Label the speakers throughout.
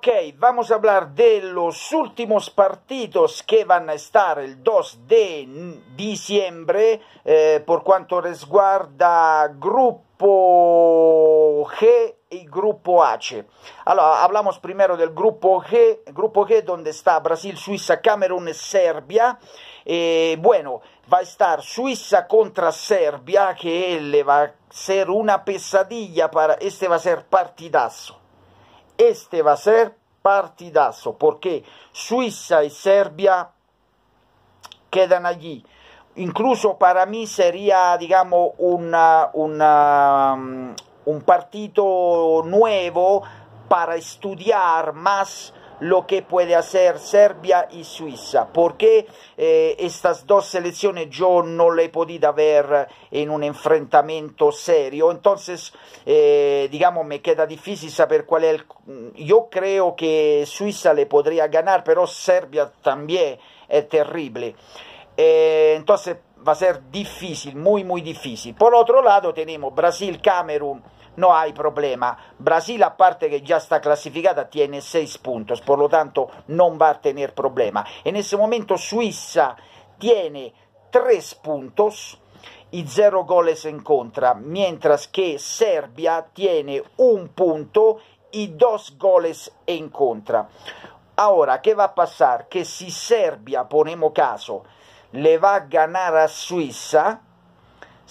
Speaker 1: ok, vamos a hablar de los últimos partidos que van a estar el 2 de diciembre eh, por cuanto resguarda grupo G y grupo H. Allora, hablamos primero del grupo G, grupo G donde está Brasil, Suiza, Camerún, Serbia. Eh, bueno, va a estar Suiza contra Serbia, que le va a ser una pesadilla para este va a ser partidazo. este va a ser partidazo, porque Suiza y Serbia quedan allí. Incluso para mí sería, digamos, mm, un partido nuevo para estudiar más lo que puede hacer Serbia y Suiza, porque eh, estas dos selecciones yo no le he podido ver en un enfrentamiento serio, entonces, eh, digamos, me queda difícil saber cuál es el... Yo creo que Suiza le podría ganar, pero Serbia también es terrible. Eh, entonces va a ser difícil, muy, muy difícil. Por otro lado, tenemos Brasil, Camerún, no hay problema. Brasile a parte che già sta classificata, tiene 6 punti, per lo tanto non va a tener problema. e in questo momento Suiza tiene 3 punti, i 0 goles en contra, mentre que Serbia tiene 1 punto i 2 goles en contra. Ora, che va a passare? Che se Serbia, poniamo caso, le va a ganare a Suiza,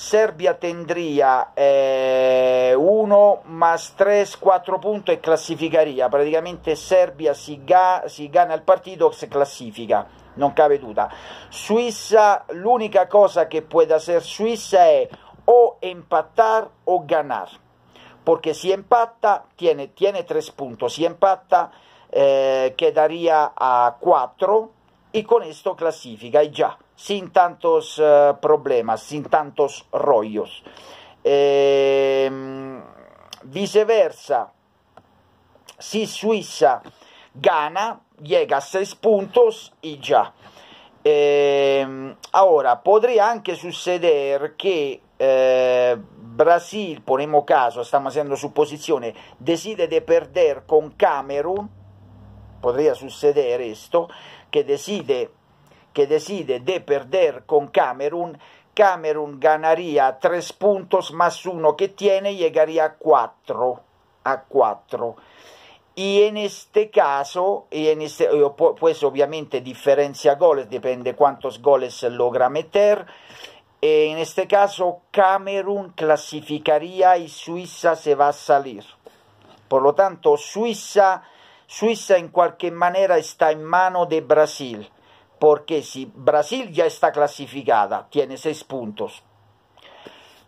Speaker 1: Serbia Tendria 1 eh, Mastres 4 punti e classificaria praticamente Serbia si, ga, si gana il partito se classifica non cabe duda Suissa l'unica cosa che può essere Suissa è o empatar o ganare. perché si impatta, tiene, tiene 3 punti si impatta, eh, che daria a 4 e con esto classifica e già sin tantos uh, eh, problemas, sin tantos rollos. Ehm, viceversa, si Suiza gana, llega a 6 puntos y ya. Ehm, ahora, podría anche suceder que eh, Brasil, ponemos caso, estamos haciendo suposición, decide de perder con Camerún, podría suceder esto, que decide que decide de perder con Camerún, Camerún ganaría tres puntos más uno que tiene, llegaría a cuatro. A cuatro. Y en este caso, este, eh, pues obviamente diferencia goles, depende cuántos goles logra meter. En este caso, Camerún clasificaría y Suiza se va a salir. Por lo tanto, Suiza, Suiza en cualquier manera está en mano de Brasil. porque si Brasil ya está clasificada, tiene seis puntos.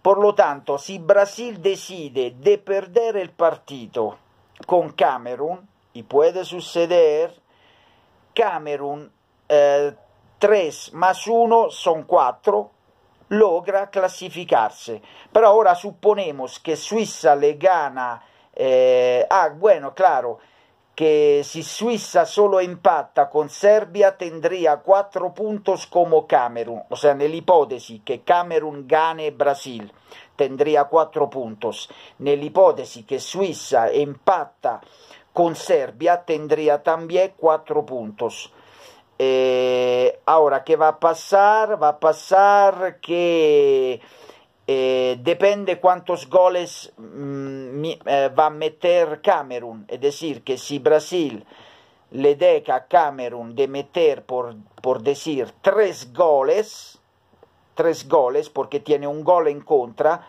Speaker 1: Por lo tanto, si Brasil decide de perder el partido con Camerún, y puede suceder, Camerún 3 eh, más 1 son 4, logra clasificarse. Pero ahora suponemos que Suiza le gana. Eh, ah, bueno, claro, che si Suissa solo impatta con Serbia tendría 4 punti come Camerun, Camerún, o sea, nell'ipotesi che Camerun gane Brasil tendría 4 punti, nell'ipotesi che Suissa impatta con Serbia tendría también 4 punti. Ora che va a passare, Va a passare che... Eh, depende cuántos goles mm, eh, va a meter Camerun, è decir, che se Brasil le deja a Camerun di meter, por, por, decir, tres goles, tres goles, perché tiene un gol in contra,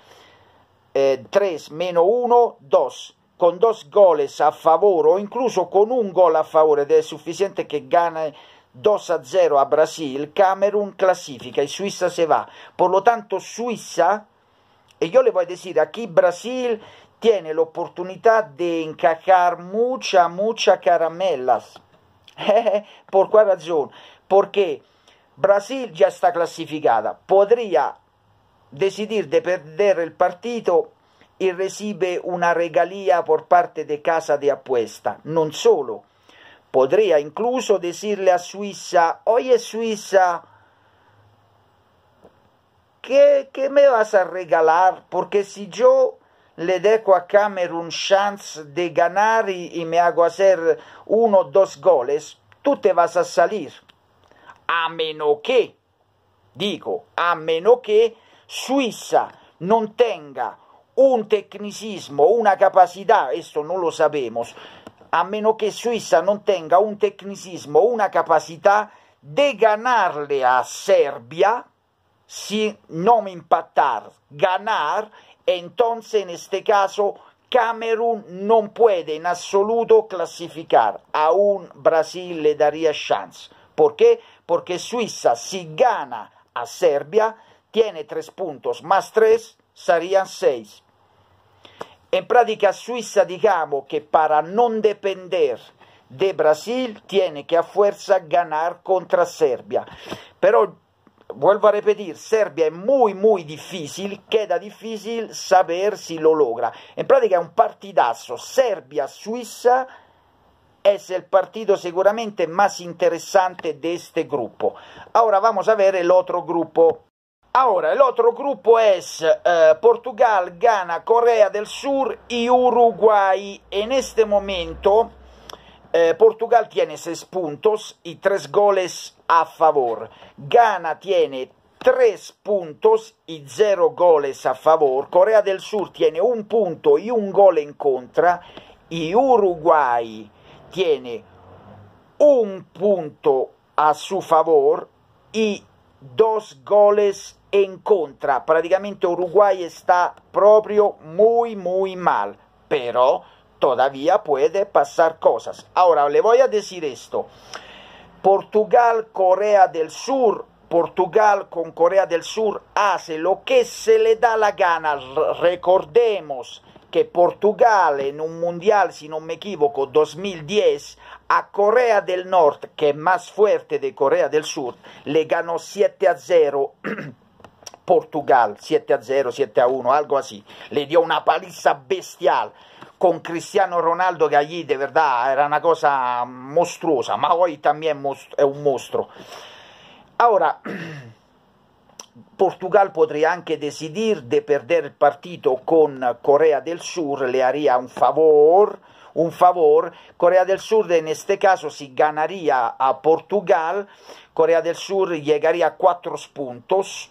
Speaker 1: eh, tres menos uno, dos. Con dos goles a favore o incluso con un gol a favore, ed è sufficiente che gane 2 a 0 a Brasil, Camerun classifica e Suissa se va. Por lo tanto, Suissa... Y yo le voy a decir, aquí Brasil tiene la oportunidad de encajar mucha, mucha caramelas. ¿Por qué razón? Porque Brasil ya está clasificada. Podría decidir de perder el partido y recibe una regalía por parte de casa de apuesta. No solo, podría incluso decirle a Suiza, oye Suiza, ¿qué, qué me vas a regalar? Porque si yo le dejo a Cameron chance de ganar y, y, me hago hacer uno o dos goles, tú te vas a salir. A meno che, dico, a meno che Suiza non tenga un tecnicismo, una capacità, questo non lo sappiamo, a meno che Suiza non tenga un tecnicismo, una capacità de ganarle a Serbia, si no impactar, ganar, entonces en este caso Camerún no puede en absoluto clasificar, aún Brasil le daría chance. ¿Por qué? Porque Suiza si gana a Serbia, tiene tres puntos, más tres serían seis. En práctica Suiza digamos que para no depender de Brasil tiene que a fuerza ganar contra Serbia. Pero vuelvo a repetir, Serbia è muy, muy difficile, queda difícil saber si lo logra. In pratica è un partidazo. Serbia-Suiza è il partito sicuramente più interessante di questo gruppo. Ora vamos a vedere el otro grupo. Ahora, el otro grupo eh, Portugal, Ghana, Corea del Sur e Uruguay. E in questo momento, eh, Portugal tiene 6 puntos e 3 goles a favor. Ghana tiene tres puntos y 0 goles a favor. Corea del Sur tiene un punto y un gol en contra. Y Uruguay tiene un punto a su favor y dos goles en contra. ...prácticamente Uruguay está ...propio muy, muy mal. Pero todavía puede pasar cosas. Ahora, le voy a decir esto. Portugal, Corea del Sur, Portugal con Corea del Sur hace lo que se le da la gana. Recordemos que Portugal en un mundial, si no me equivoco, 2010, a Corea del Norte, que es más fuerte de Corea del Sur, le ganó 7 a 0. Portugal 7 a 0, 7 a 1, algo así. Le dio una paliza bestial. con Cristiano Ronaldo che allí de verdad era una cosa mostruosa, ma hoy también è un mostro. Ora, Portugal potrebbe anche decidere di perdere il partito con Corea del Sur, le haría un favor, un favor. Corea del Sur in questo caso si ganaría a Portugal, Corea del Sur llegaría a 4 puntos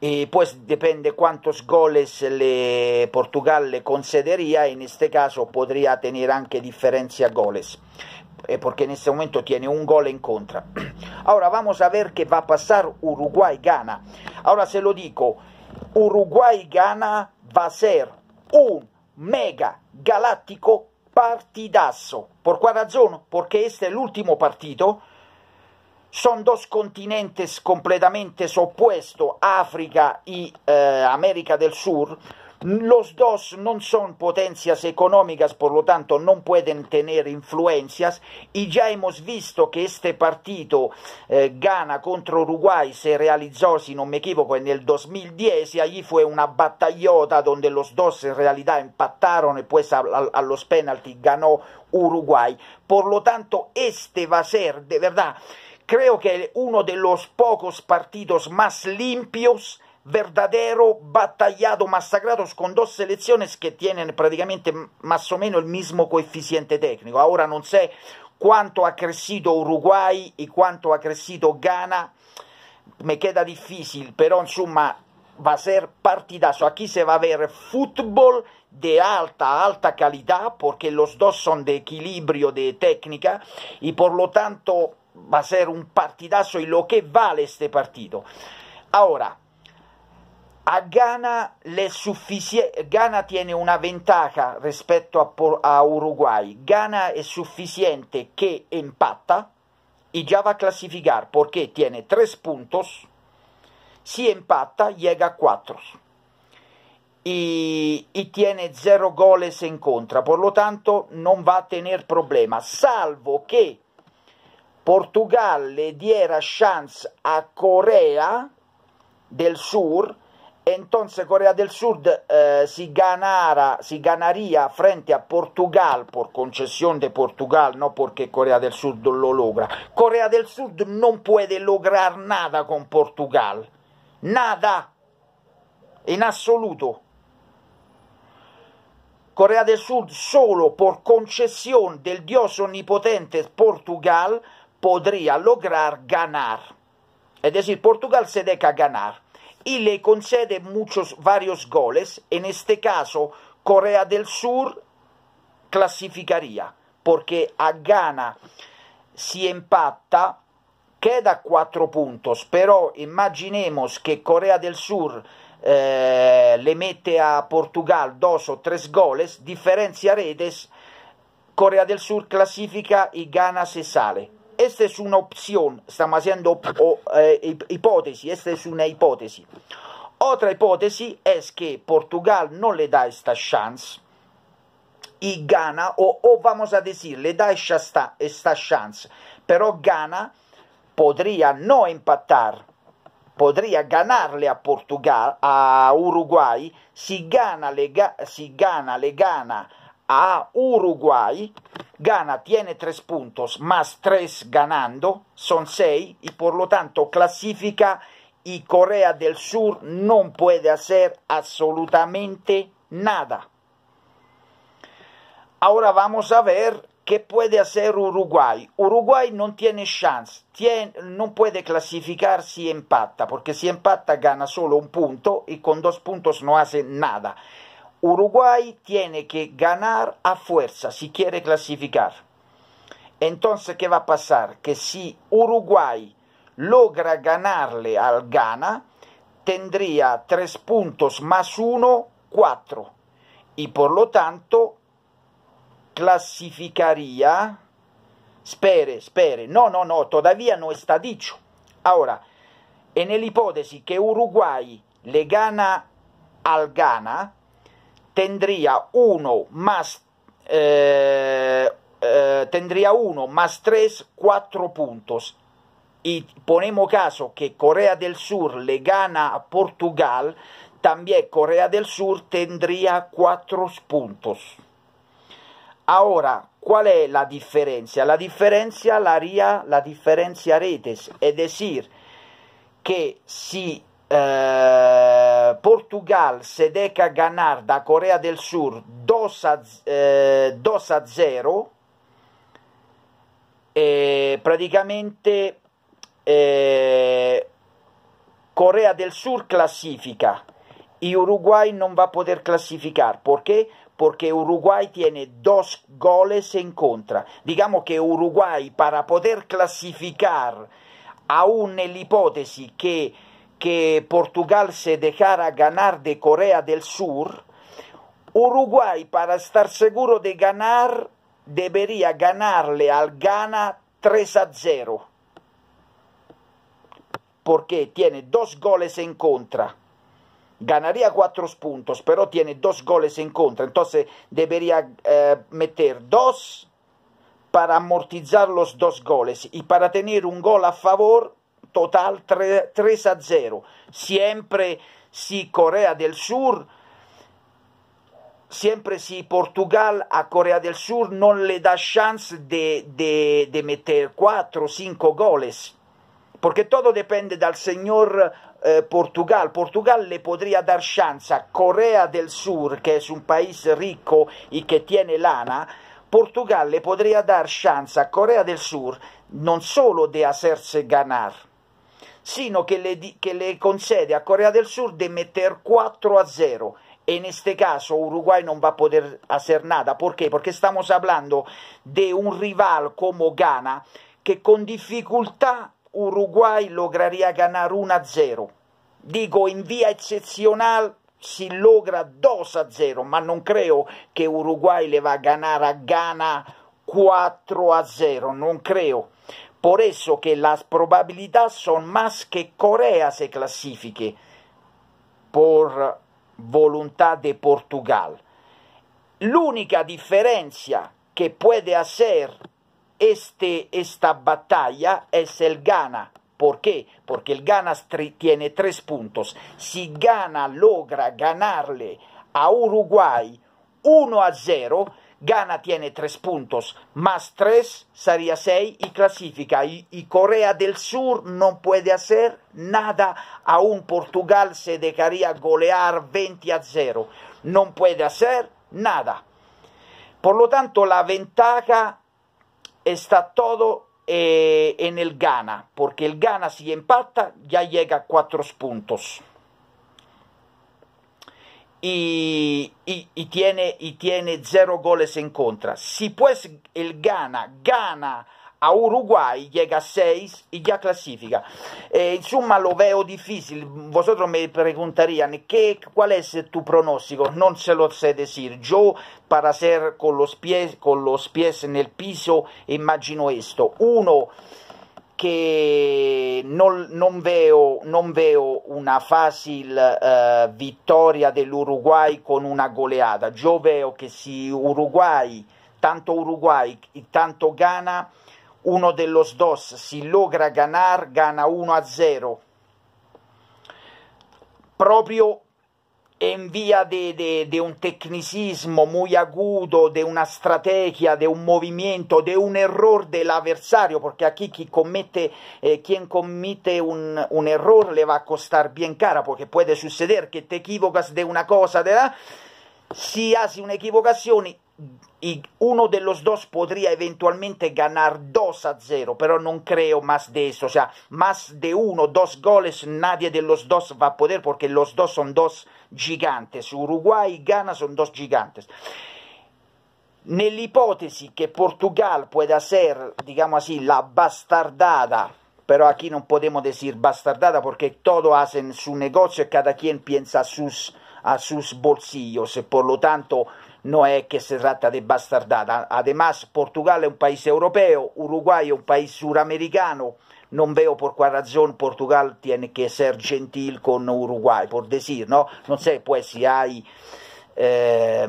Speaker 1: e poi dipende quantos goles le Portugal concedería, en este caso potrebbe tener anche diferencia goles, eh, perché in questo momento tiene un gol in contra. ora vamos a ver che va a passare Uruguay-Gana. ora se lo dico Uruguay-Gana va a ser un mega galáctico partidazo. ¿Por cuál razón? Porque este es el último son dos continentes completamente opuestos, África y eh, América del Sur. Los dos no son potencias económicas, por lo tanto no pueden tener influencias y ya hemos visto que este partido eh, Ghana contro Uruguay se realizó, si no me equivoco, en el 2010 y allí fue una batallota donde los dos en realidad empataron y pues a, a, a los penaltis ganó Uruguay. Por lo tanto, este va a ser de verdad creo que es uno de los pocos partidos más limpios, verdadero, batallado, masacrados con dos selecciones que tienen prácticamente más o menos el mismo coeficiente técnico. Ahora no sé cuánto ha crecido Uruguay y cuánto ha crecido Ghana, me queda difícil, pero insomma va a ser partidazo. Aquí se va a ver fútbol de alta, alta calidad, porque los dos son de equilibrio, de técnica, y por lo tanto va a ser un partidazo y lo che vale questo partito. Ahora, a Ghana, le Ghana tiene una ventaja rispetto a, a Uruguay. Ghana è sufficiente che impatta e già va a classificare, perché tiene tres punti, Si impatta, llega a cuatro. E, y, tiene cero goles en contra. per lo tanto, non va a tener problema, salvo che Portugal diera chance a Corea del Sur, entonces Corea del Sur eh, si, ganara, si, ganaría frente a Portugal por concesión de Portugal, no porque Corea del Sur lo logra. Corea del Sur no puede lograr nada con Portugal, nada, en absoluto. Corea del Sur solo por concesión del Dios omnipotente Portugal podría lograr ganar. Es decir, Portugal se deja ganar y le concede muchos varios goles. En este caso, Corea del Sur clasificaría porque a Ghana si empata queda cuatro puntos, pero imaginemos que Corea del Sur eh, le mete a Portugal dos o tres goles, diferencia redes, Corea del Sur clasifica y Ghana se sale. questa è un'opzione, stiamo facendo o, eh, ipotesi, questa è una ipotesi. Altra ipotesi è che Portugal non le dà questa chance, e Ghana, o, o, vamos a dire, le da questa chance, però Ghana potrebbe non empatar, potrebbe ganarle a Portugal, a Uruguay, se Ghana le, si Ghana, le gana a Uruguay. gana, tiene tres puntos más tres ganando, son seis y por lo tanto clasifica y Corea del Sur no puede hacer absolutamente nada. Ahora vamos a ver qué puede hacer Uruguay. Uruguay no tiene chance, no puede clasificar si empata, porque si empata gana solo un punto y con dos puntos no hace nada. Uruguay tiene que ganar a fuerza si quiere clasificar. Entonces, ¿qué va a pasar? Que si Uruguay logra ganarle al Ghana, tendría tres puntos más uno, cuatro. Y por lo tanto, clasificaría... Espere, espere. No, no, no, todavía no está dicho. Ahora, en el hipótesis que Uruguay le gana al Ghana, tendria 1 más, eh, eh, tendría 1 más 3, 4 puntos. Y ponemos caso que Corea del Sur le gana a Portugal, también Corea del Sur tendría 4 puntos. Ahora, ¿cuál es la diferencia? La diferencia la haría la diferencia redes, es decir, que si eh, Portugal, Sedeca da Corea del Sur 2 a, 0 e praticamente eh, Corea del Sur classifica e Uruguay non va a poter classificare perché? Porque Uruguay tiene dos goles en contra. diciamo che Uruguay, para poter classificare aún en la que Portugal se dejara ganar de Corea del Sur, Uruguay, para estar seguro de ganar, debería ganarle al Ghana 3 a 0, porque tiene dos goles en contra. Ganaría cuatro puntos, pero tiene dos goles en contra, entonces debería eh, meter dos para amortizar los dos goles y para tener un gol a favor total 3, a 0. Sempre si Corea del Sur, sempre si Portugal a Corea del Sur non le da chance de, de, de meter 4 o 5 goles. Perché tutto depende dal signor eh, Portugal. Portugal le podría dar chance a Corea del Sur, che è un paese ricco e che tiene lana. Portugal le podría dar chance a Corea del Sur non solo di hacerse ganare, sino che le, che le concede a Corea del Sur di mettere 4 a 0 e in questo caso Uruguay non va a poter essere nata. Perché? Perché stiamo parlando di un rival come Ghana che con difficoltà Uruguay lograria ganare 1-0. a Dico in via eccezionale si logra 2-0, a ma non credo che Uruguay le va a ganare a Ghana 4-0, a non credo. Por eso que las probabilidades son más que Corea se clasifique por voluntad de Portugal. única diferencia que puede hacer este, esta batalla es el Ghana. ¿Por qué? Porque el Ghana tiene tres puntos. Si Ghana logra ganarle a Uruguay 1 a 0, Ghana tiene tres puntos, más tres sería seis y clasifica. Y, Corea del Sur no puede hacer nada, aún Portugal se dejaría golear 20 a 0. No puede hacer nada. Por lo tanto, la ventaja está todo eh, en el Ghana, porque el Ghana si empata ya llega a cuatro puntos. y, y, y, tiene, y tiene cero goles en contra. Si pues el Ghana gana a Uruguay, llega a 6 y ya clasifica. Eh, insomma, lo veo difícil. Vosotros me preguntarían, ¿qué, ¿cuál es tu pronóstico? No se lo sé decir. Yo, para ser con los pies, con los pies en el piso, imagino esto. Uno, che non, non, veo, non veo una facile eh, vittoria dell'Uruguay con una goleada. Io veo che si Uruguay, tanto Uruguay, tanto Ghana, uno dello SDOS si logra ganare, gana 1 a 0. Proprio en vía de, de, de, un tecnicismo muy agudo, de una estrategia, de un movimiento, de un error del adversario, porque aquí quien comete, eh, un, un, error le va a costar bien cara, porque puede suceder que te equivocas de una cosa, de si haces una equivocación y uno de los dos podría eventualmente ganar 2 a 0, pero no creo más de eso, o sea, más de uno, dos goles, nadie de los dos va a poder, porque los dos son dos gigantes. Uruguay y Ghana son dos gigantes. Nell'ipotesi che Portugal pueda ser, digamos así, la bastardada pero aquí no podemos decir bastardada porque todo hacen su negocio y cada quien piensa a sus, a sus bolsillos, por lo tanto no es que se trata de bastardada. Además, Portugal es un país europeo, Uruguay es un país suramericano, non veo por cuál razón Portugal tiene che essere gentil con Uruguay, por decir, ¿no? Non so poi se hay eh,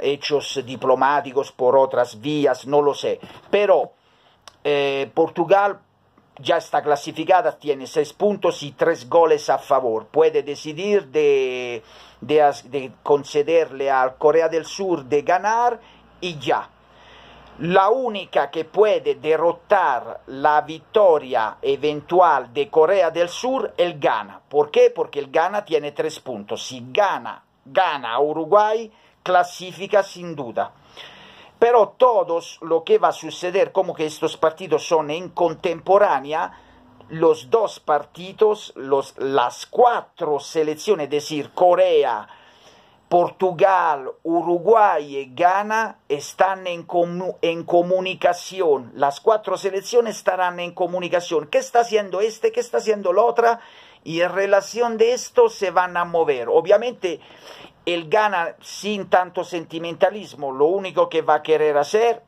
Speaker 1: hechos diplomáticos por otras vías, non lo so. Però eh, Portugal già sta clasificada, tiene seis puntos e tres goles a favor. Puede decidir de, de, de concederle al Corea del Sur de ganare e ya la única que puede derrotar la victoria eventual de Corea del Sur el Ghana. ¿Por qué? Porque el Ghana tiene tres puntos. Si Gana gana Uruguay, clasifica sin duda. Pero todos lo que va a suceder, como que estos partidos son en contemporánea, los dos partidos, las cuatro selecciones, es decir, Corea, Portugal, Uruguay y Ghana están en, comunicación. Las cuatro selecciones estarán en comunicación. ¿Qué está haciendo este? ¿Qué está haciendo la otra? Y en relación de esto se van a mover. Obviamente, el Ghana, sin tanto sentimentalismo, lo único que va a querer hacer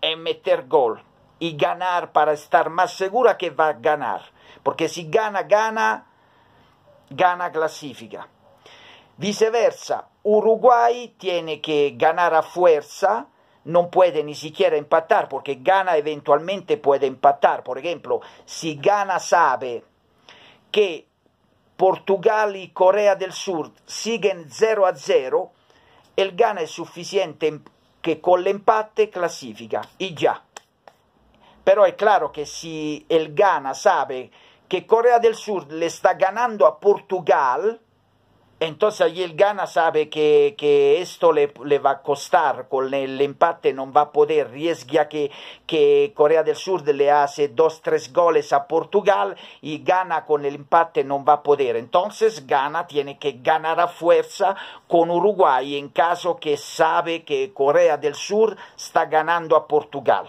Speaker 1: es meter gol y ganar para estar más segura que va a ganar. Porque si gana, gana, gana clasifica. Viceversa, Uruguay tiene que ganar a fuerza, no puede ni siquiera empatar, porque Ghana eventualmente puede empatar. Por ejemplo, si Ghana sabe que Portugal y Corea del Sur siguen 0 a 0, el Ghana es suficiente que con l'empate clasifica, y ya. Pero es claro que si el Ghana sabe que Corea del Sur le está ganando a Portugal, Entonces allí el Ghana sabe que, que esto le, le, va a costar, con el empate no va a poder, riesga que, que Corea del Sur le hace dos, tres goles a Portugal y Ghana con el empate no va a poder. Entonces Ghana tiene que ganar a fuerza con Uruguay en caso que sabe que Corea del Sur está ganando a Portugal.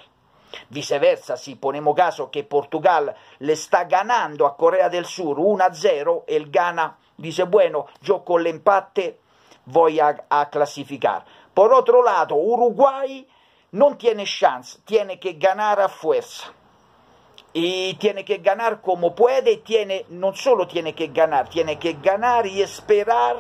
Speaker 1: Viceversa, se poniamo caso che Portugal le sta ganando a Corea del Sur 1-0 e il Ghana dice, bueno, yo con l'empate voy a, a clasificar. Por otro lado, Uruguay no tiene chance, tiene que ganar a fuerza. Y tiene que ganar como puede, tiene, no solo tiene que ganar, tiene que ganar y esperar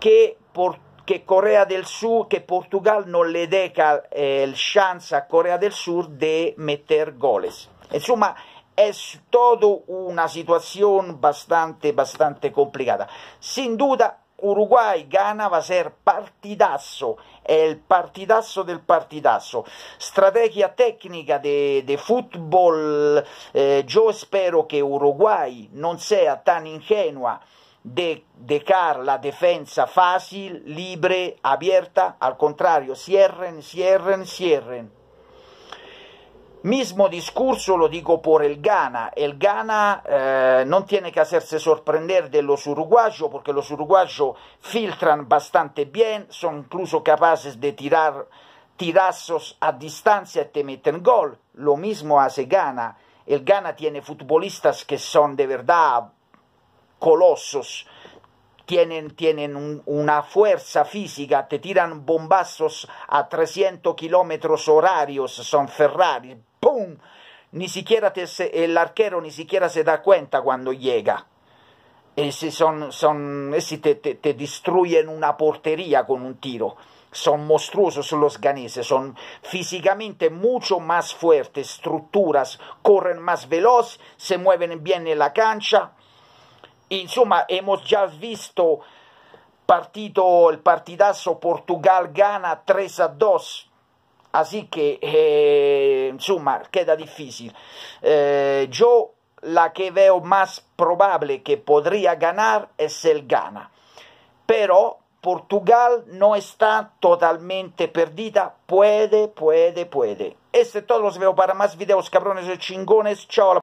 Speaker 1: que, por, que Corea del Sur, que Portugal no le deca eh, el chance a Corea del Sur de meter goles. Insomma, è todo una situazione bastante, bastante complicada. Sin duda, Uruguay-Ghana va a ser partidazo, è il partidazo del partidazo. Strategia tecnica di football, eh, io spero che Uruguay non sia tan ingenua de decar la defensa fácil, libre, abierta, al contrario, cierren, cierren, cierren. Mismo discurso lo digo por el Ghana. El Ghana eh, no tiene que hacerse sorprender de los uruguayos, porque los uruguayos filtran bastante bien, son incluso capaces de tirar tirazos a distancia y te meten gol. Lo mismo hace Ghana. El Ghana tiene futbolistas que son de verdad colosos, tienen, tienen una fuerza física, te tiran bombazos a 300 kilómetros horarios, son Ferrari, ¡pum! Ni siquiera el arquero ni siquiera se da cuenta cuando llega. Y si son, son, si te, destruyen una portería con un tiro. Son monstruosos los ganeses, son físicamente mucho más fuertes, estructuras, corren más veloz, se mueven bien en la cancha. Insomma, hemos ya visto partido, el partidazo Portugal-Gana 3 a 2 Así que, eh, en insomma, queda difícil. Eh, yo la que veo más probable que podría ganar es el Ghana. Pero Portugal no está totalmente perdida. Puede, puede, puede. Este es todo. Los veo para más videos, cabrones y chingones. Chao.